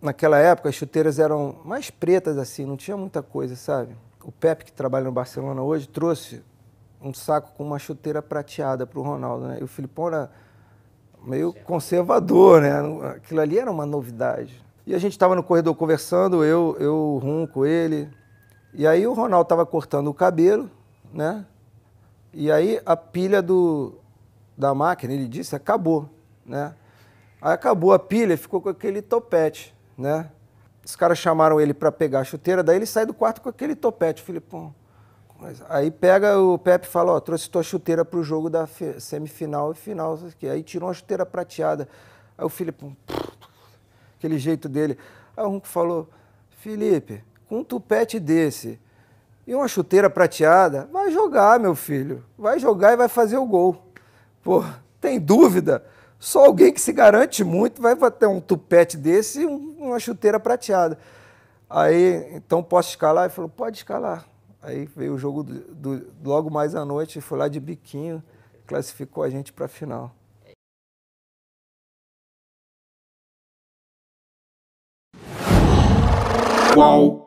naquela época as chuteiras eram mais pretas assim, não tinha muita coisa, sabe? O Pepe, que trabalha no Barcelona hoje, trouxe um saco com uma chuteira prateada para o Ronaldo, né? E o Filipão era meio conservador, né? Aquilo ali era uma novidade. E a gente estava no corredor conversando, eu, eu, Rum com ele. E aí o Ronaldo estava cortando o cabelo, né? E aí a pilha do, da máquina, ele disse, acabou, né? Aí acabou a pilha, ficou com aquele topete né? Os caras chamaram ele para pegar a chuteira, daí ele sai do quarto com aquele topete, Filipão. Aí pega o Pepe e fala, ó, oh, trouxe tua chuteira pro jogo da semifinal e final. Aí tirou uma chuteira prateada. Aí o Filipão, aquele jeito dele. Aí o falou, Felipe, com um tupete desse e uma chuteira prateada, vai jogar, meu filho. Vai jogar e vai fazer o gol. Pô, tem dúvida? Só alguém que se garante muito vai ter um tupete desse e um uma chuteira prateada. Aí, então posso escalar? Ele falou, pode escalar. Aí veio o jogo do, do, logo mais à noite, foi lá de biquinho, classificou a gente para a final. Qual?